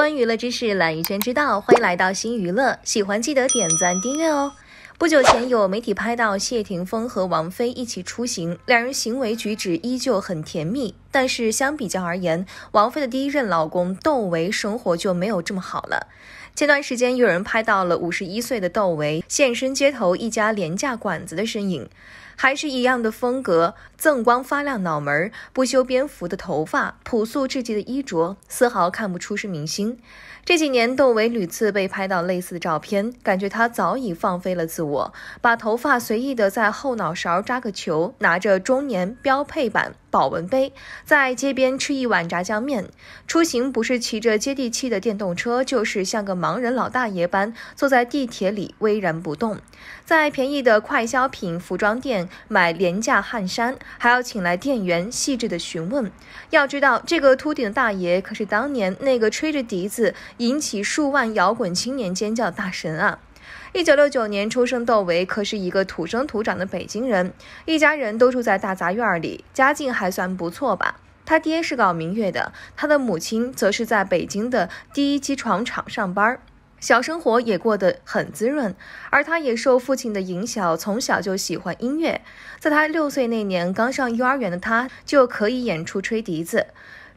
关娱乐知识，懒一圈知道，欢迎来到新娱乐。喜欢记得点赞订阅哦。不久前有媒体拍到谢霆锋和王菲一起出行，两人行为举止依旧很甜蜜。但是相比较而言，王菲的第一任老公窦唯生活就没有这么好了。前段时间有人拍到了五十一岁的窦唯现身街头一家廉价馆子的身影。还是一样的风格，锃光发亮脑门，不修边幅的头发，朴素至极的衣着，丝毫看不出是明星。这几年，窦唯屡次被拍到类似的照片，感觉他早已放飞了自我，把头发随意的在后脑勺扎个球，拿着中年标配版。保温杯，在街边吃一碗炸酱面；出行不是骑着接地气的电动车，就是像个盲人老大爷般坐在地铁里巍然不动；在便宜的快消品服装店买廉价汗衫，还要请来店员细致的询问。要知道，这个秃顶大爷可是当年那个吹着笛子引起数万摇滚青年尖叫的大神啊！一九六九年出生，窦唯可是一个土生土长的北京人，一家人都住在大杂院里，家境还算不错吧。他爹是搞民乐的，他的母亲则是在北京的第一机床厂上班，小生活也过得很滋润。而他也受父亲的影响，从小就喜欢音乐。在他六岁那年，刚上幼儿园的他就可以演出吹笛子。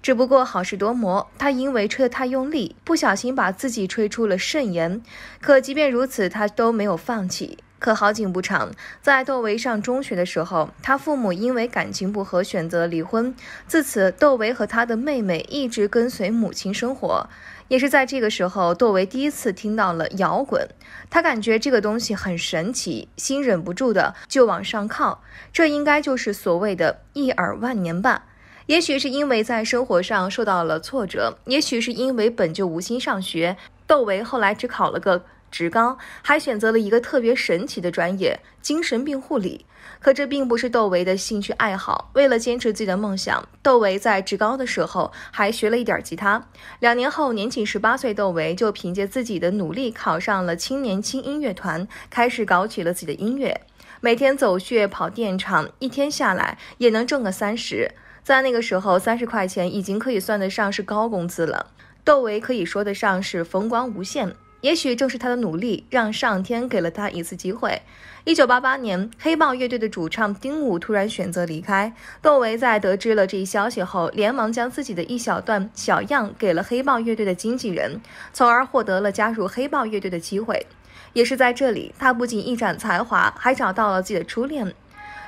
只不过好事多磨，他因为吹得太用力，不小心把自己吹出了肾炎。可即便如此，他都没有放弃。可好景不长，在窦唯上中学的时候，他父母因为感情不和选择离婚。自此，窦唯和他的妹妹一直跟随母亲生活。也是在这个时候，窦唯第一次听到了摇滚，他感觉这个东西很神奇，心忍不住的就往上靠。这应该就是所谓的“一耳万年”吧。也许是因为在生活上受到了挫折，也许是因为本就无心上学，窦唯后来只考了个职高，还选择了一个特别神奇的专业——精神病护理。可这并不是窦唯的兴趣爱好。为了坚持自己的梦想，窦唯在职高的时候还学了一点吉他。两年后，年仅十八岁，窦唯就凭借自己的努力考上了青年轻音乐团，开始搞起了自己的音乐。每天走穴跑电厂，一天下来也能挣个三十。在那个时候，三十块钱已经可以算得上是高工资了。窦唯可以说得上是风光无限。也许正是他的努力，让上天给了他一次机会。一九八八年，黑豹乐队的主唱丁武突然选择离开。窦唯在得知了这一消息后，连忙将自己的一小段小样给了黑豹乐队的经纪人，从而获得了加入黑豹乐队的机会。也是在这里，他不仅一展才华，还找到了自己的初恋。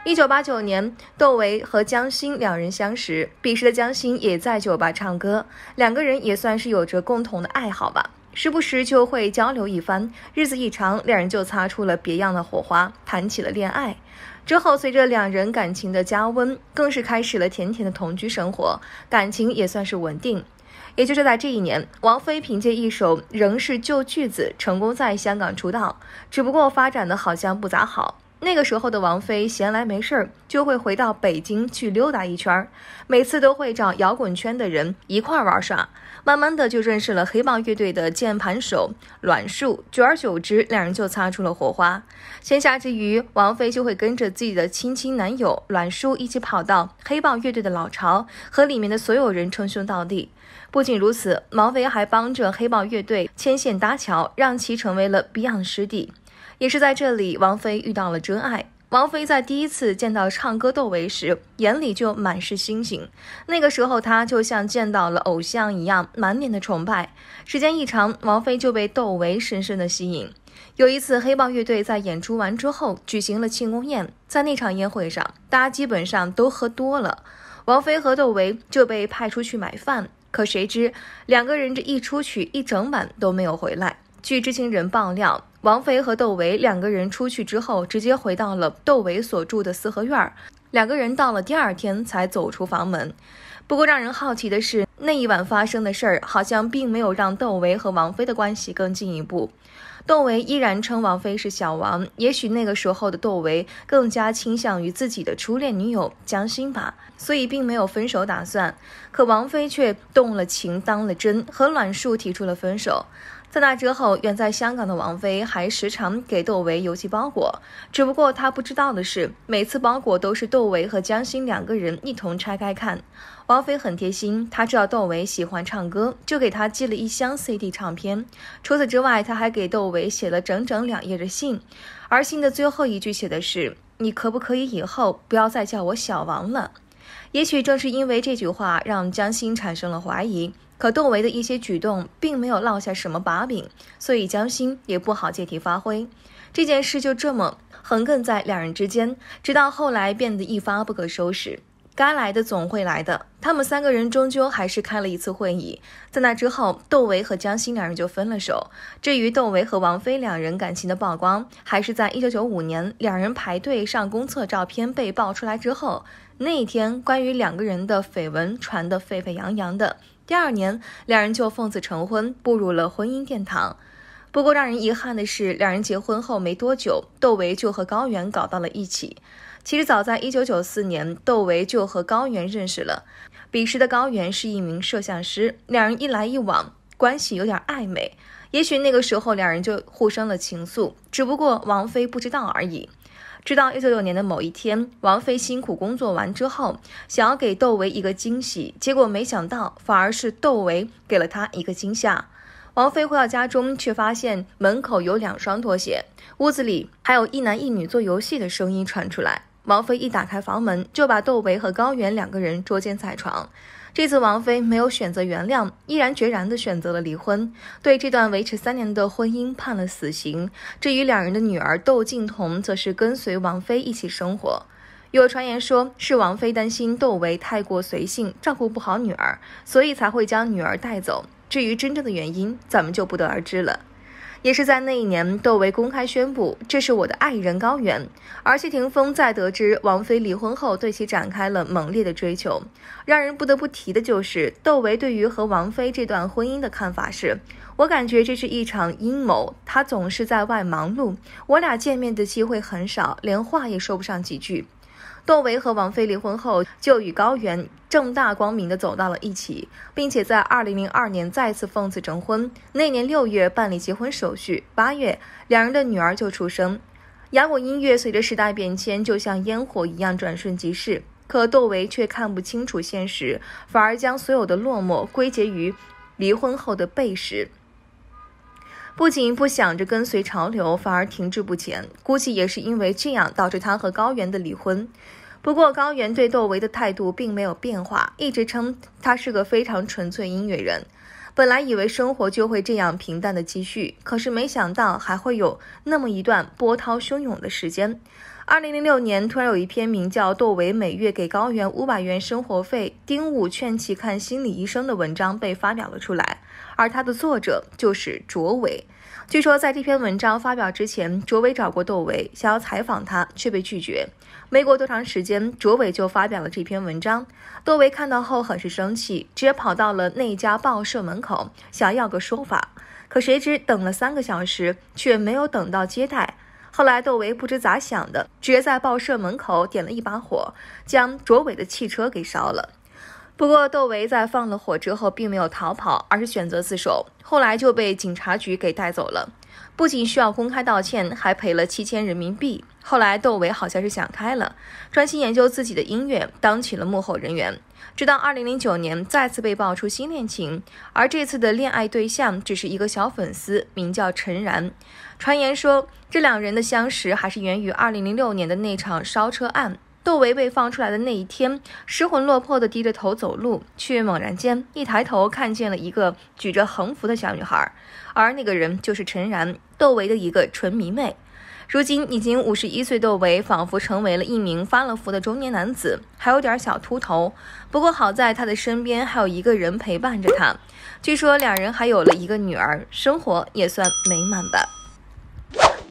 一九八九年，窦唯和江欣两人相识。彼时的江欣也在酒吧唱歌，两个人也算是有着共同的爱好吧，时不时就会交流一番。日子一长，两人就擦出了别样的火花，谈起了恋爱。之后，随着两人感情的加温，更是开始了甜甜的同居生活，感情也算是稳定。也就是在这一年，王菲凭借一首仍是旧句子，成功在香港出道。只不过发展的好像不咋好。那个时候的王菲闲来没事儿，就会回到北京去溜达一圈儿，每次都会找摇滚圈的人一块玩耍，慢慢的就认识了黑豹乐队的键盘手栾树。久而久之，两人就擦出了火花。闲暇之余，王菲就会跟着自己的亲亲男友栾树一起跑到黑豹乐队的老巢，和里面的所有人称兄道弟。不仅如此，毛菲还帮着黑豹乐队牵线搭桥，让其成为了 Beyond 师弟。也是在这里，王菲遇到了真爱。王菲在第一次见到唱歌窦唯时，眼里就满是星星。那个时候，她就像见到了偶像一样，满脸的崇拜。时间一长，王菲就被窦唯深深的吸引。有一次，黑豹乐队在演出完之后，举行了庆功宴。在那场宴会上，大家基本上都喝多了。王菲和窦唯就被派出去买饭，可谁知两个人这一出去，一整晚都没有回来。据知情人爆料。王菲和窦唯两个人出去之后，直接回到了窦唯所住的四合院两个人到了第二天才走出房门。不过，让人好奇的是，那一晚发生的事儿，好像并没有让窦唯和王菲的关系更进一步。窦唯依然称王菲是小王，也许那个时候的窦唯更加倾向于自己的初恋女友江欣吧，所以并没有分手打算。可王菲却动了情，当了真，和栾树提出了分手。在那之后，远在香港的王菲还时常给窦唯邮寄包裹。只不过她不知道的是，每次包裹都是窦唯和江欣两个人一同拆开看。王菲很贴心，她知道窦唯喜欢唱歌，就给他寄了一箱 CD 唱片。除此之外，她还给窦唯写了整整两页的信，而信的最后一句写的是：“你可不可以以后不要再叫我小王了？”也许正是因为这句话，让江心产生了怀疑。可窦唯的一些举动并没有落下什么把柄，所以江心也不好借题发挥。这件事就这么横亘在两人之间，直到后来变得一发不可收拾。该来的总会来的。他们三个人终究还是开了一次会议，在那之后，窦唯和江欣两人就分了手。至于窦唯和王菲两人感情的曝光，还是在一九九五年两人排队上公厕照片被爆出来之后。那一天，关于两个人的绯闻传得沸沸扬扬的。第二年，两人就奉子成婚，步入了婚姻殿堂。不过，让人遗憾的是，两人结婚后没多久，窦唯就和高原搞到了一起。其实早在一九九四年，窦唯就和高原认识了。彼时的高原是一名摄像师，两人一来一往，关系有点暧昧。也许那个时候，两人就互生了情愫，只不过王菲不知道而已。直到一九九年的某一天，王菲辛苦工作完之后，想要给窦唯一个惊喜，结果没想到，反而是窦唯给了她一个惊吓。王菲回到家中，却发现门口有两双拖鞋，屋子里还有一男一女做游戏的声音传出来。王菲一打开房门，就把窦唯和高原两个人捉奸在床。这次王菲没有选择原谅，毅然决然地选择了离婚，对这段维持三年的婚姻判了死刑。至于两人的女儿窦靖童，则是跟随王菲一起生活。有传言说是王菲担心窦唯太过随性，照顾不好女儿，所以才会将女儿带走。至于真正的原因，咱们就不得而知了。也是在那一年，窦唯公开宣布：“这是我的爱人高原。”而谢霆锋在得知王菲离婚后，对其展开了猛烈的追求。让人不得不提的就是，窦唯对于和王菲这段婚姻的看法是：“我感觉这是一场阴谋。他总是在外忙碌，我俩见面的机会很少，连话也说不上几句。”窦唯和王菲离婚后，就与高原正大光明地走到了一起，并且在二零零二年再次奉子成婚。那年六月办理结婚手续，八月两人的女儿就出生。摇滚音乐随着时代变迁，就像烟火一样转瞬即逝。可窦唯却看不清楚现实，反而将所有的落寞归结于离婚后的背时。不仅不想着跟随潮流，反而停滞不前，估计也是因为这样导致他和高原的离婚。不过高原对窦唯的态度并没有变化，一直称他是个非常纯粹音乐人。本来以为生活就会这样平淡的继续，可是没想到还会有那么一段波涛汹涌的时间。二零零六年，突然有一篇名叫《窦唯每月给高原五百元生活费，丁武劝其看心理医生》的文章被发表了出来。而他的作者就是卓伟。据说在这篇文章发表之前，卓伟找过窦唯，想要采访他，却被拒绝。没过多长时间，卓伟就发表了这篇文章。窦唯看到后很是生气，直接跑到了那家报社门口，想要个说法。可谁知等了三个小时，却没有等到接待。后来窦唯不知咋想的，直接在报社门口点了一把火，将卓伟的汽车给烧了。不过，窦唯在放了火之后并没有逃跑，而是选择自首，后来就被警察局给带走了。不仅需要公开道歉，还赔了七千人民币。后来，窦唯好像是想开了，专心研究自己的音乐，当起了幕后人员。直到二零零九年，再次被爆出新恋情，而这次的恋爱对象只是一个小粉丝，名叫陈然。传言说，这两人的相识还是源于二零零六年的那场烧车案。窦唯被放出来的那一天，失魂落魄地低着头走路，却猛然间一抬头看见了一个举着横幅的小女孩，而那个人就是陈然，窦唯的一个纯迷妹。如今已经五十一岁窦唯，仿佛成为了一名发了福的中年男子，还有点小秃头。不过好在他的身边还有一个人陪伴着他，据说两人还有了一个女儿，生活也算美满吧。